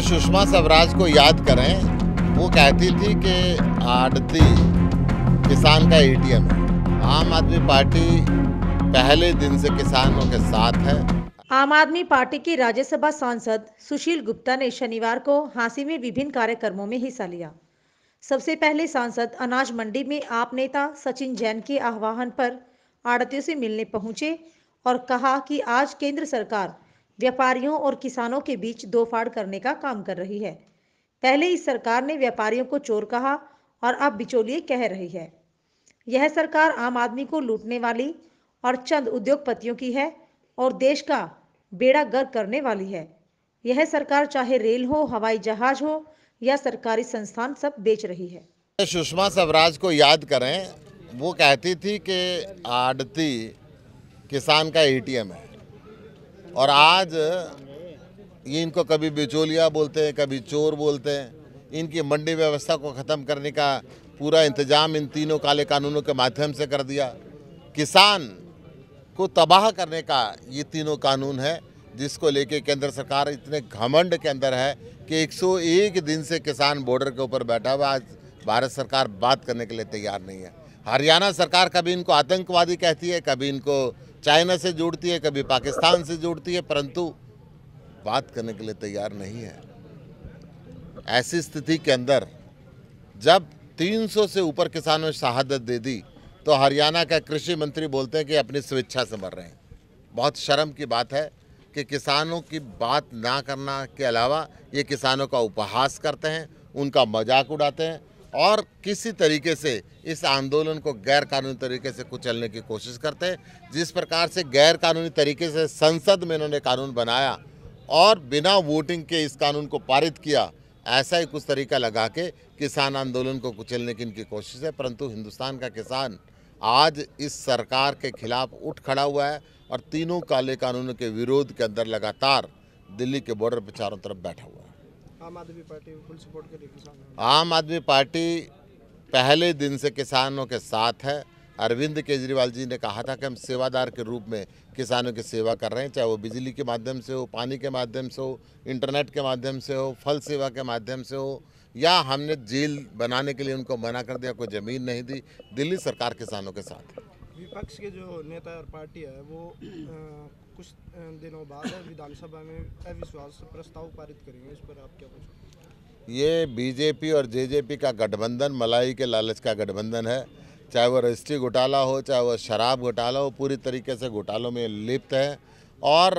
सुषमा स्वराज को याद करें वो कहती थी कि आड़ती किसान का एटीएम है आम आदमी पार्टी पहले दिन से किसानों के साथ है आम आदमी पार्टी की राज्यसभा सांसद सुशील गुप्ता ने शनिवार को हांसी में विभिन्न कार्यक्रमों में हिस्सा लिया सबसे पहले सांसद अनाज मंडी में आप नेता सचिन जैन के आह्वान पर आड़तियों से मिलने पहुंचे और कहा कि आज केंद्र सरकार व्यापारियों और किसानों के बीच दो फाड़ करने का काम कर रही है पहले इस सरकार ने व्यापारियों को चोर कहा और अब बिचौलिए कह रही है यह सरकार आम आदमी को लूटने वाली और चंद उद्योगपतियों की है और देश का बेड़ा गर्क करने वाली है यह सरकार चाहे रेल हो हवाई जहाज हो या सरकारी संस्थान सब बेच रही है तो सुषमा स्वराज को याद करें वो कहती थी कि आड़ती किसान का एटीएम है और आज ये इनको कभी बिचौलिया बोलते हैं कभी चोर बोलते हैं इनकी मंडी व्यवस्था को ख़त्म करने का पूरा इंतजाम इन तीनों काले कानूनों के माध्यम से कर दिया किसान को तबाह करने का ये तीनों कानून है जिसको लेके केंद्र सरकार इतने घमंड के अंदर है कि 101 दिन से किसान बॉर्डर के ऊपर बैठा हुआ आज भारत सरकार बात करने के लिए तैयार नहीं है हरियाणा सरकार कभी इनको आतंकवादी कहती है कभी इनको चाइना से जुड़ती है कभी पाकिस्तान से जुड़ती है परंतु बात करने के लिए तैयार नहीं है ऐसी स्थिति के अंदर जब 300 से ऊपर किसानों ने शहादत दे दी तो हरियाणा का कृषि मंत्री बोलते हैं कि अपनी स्वेच्छा से मर रहे हैं बहुत शर्म की बात है कि किसानों की बात ना करना के अलावा ये किसानों का उपहास करते हैं उनका मजाक उड़ाते हैं और किसी तरीके से इस आंदोलन को गैर कानूनी तरीके से कुचलने की कोशिश करते हैं जिस प्रकार से गैर कानूनी तरीके से संसद में इन्होंने कानून बनाया और बिना वोटिंग के इस कानून को पारित किया ऐसा ही कुछ तरीका लगा के किसान आंदोलन को कुचलने की इनकी कोशिश है परंतु हिंदुस्तान का किसान आज इस सरकार के खिलाफ उठ खड़ा हुआ है और तीनों काले कानूनों के विरोध के अंदर लगातार दिल्ली के बॉर्डर पर चारों तरफ बैठा हुआ है आम आदमी पार्टी आम आदमी पार्टी पहले दिन से किसानों के साथ है अरविंद केजरीवाल जी ने कहा था कि हम सेवादार के रूप में किसानों की सेवा कर रहे हैं चाहे वो बिजली के माध्यम से हो पानी के माध्यम से हो इंटरनेट के माध्यम से हो फल सेवा के माध्यम से हो या हमने जेल बनाने के लिए उनको मना कर दिया कोई ज़मीन नहीं दी दिल्ली सरकार किसानों के साथ है विपक्ष के जो नेता और पार्टी है वो आ, कुछ दिनों बाद विधानसभा में अविश्वास प्रस्ताव पारित करेंगे इस पर आप क्या कुछ ये बीजेपी और जेजेपी का गठबंधन मलाई के लालच का गठबंधन है चाहे वो रजिस्ट्री घोटाला हो चाहे वो शराब घोटाला हो पूरी तरीके से घोटालों में लिप्त है और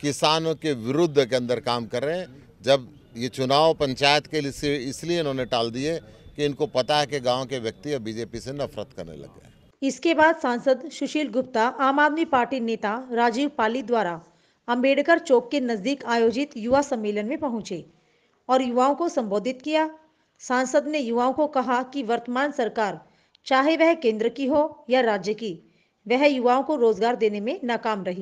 किसानों के विरुद्ध के अंदर काम कर रहे हैं जब ये चुनाव पंचायत के लिए इसलिए इन्होंने टाल दिए कि इनको पता है कि गांव के व्यक्ति अब बीजेपी से नफरत करने लग हैं इसके बाद सांसद सुशील गुप्ता आम आदमी पार्टी नेता राजीव पाली द्वारा अंबेडकर चौक के नज़दीक आयोजित युवा सम्मेलन में पहुंचे और युवाओं को संबोधित किया सांसद ने युवाओं को कहा कि वर्तमान सरकार चाहे वह केंद्र की हो या राज्य की वह युवाओं को रोजगार देने में नाकाम रही